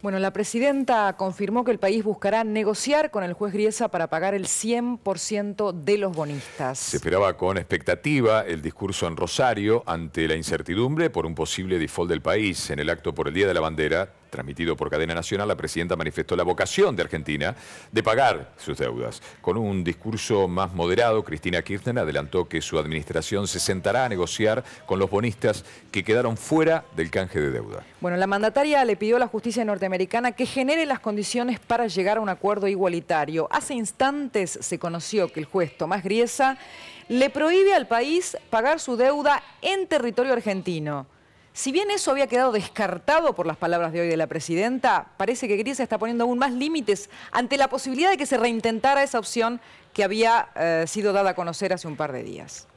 Bueno, la presidenta confirmó que el país buscará negociar con el juez Griesa para pagar el 100% de los bonistas. Se esperaba con expectativa el discurso en Rosario ante la incertidumbre por un posible default del país. En el acto por el Día de la Bandera, transmitido por cadena nacional, la presidenta manifestó la vocación de Argentina de pagar sus deudas. Con un discurso más moderado, Cristina Kirchner adelantó que su administración se sentará a negociar con los bonistas que quedaron fuera del canje de deuda. Bueno, la mandataria le pidió a la justicia norteamericana que genere las condiciones para llegar a un acuerdo igualitario. Hace instantes se conoció que el juez Tomás Griesa le prohíbe al país pagar su deuda en territorio argentino. Si bien eso había quedado descartado por las palabras de hoy de la presidenta, parece que Grecia está poniendo aún más límites ante la posibilidad de que se reintentara esa opción que había eh, sido dada a conocer hace un par de días.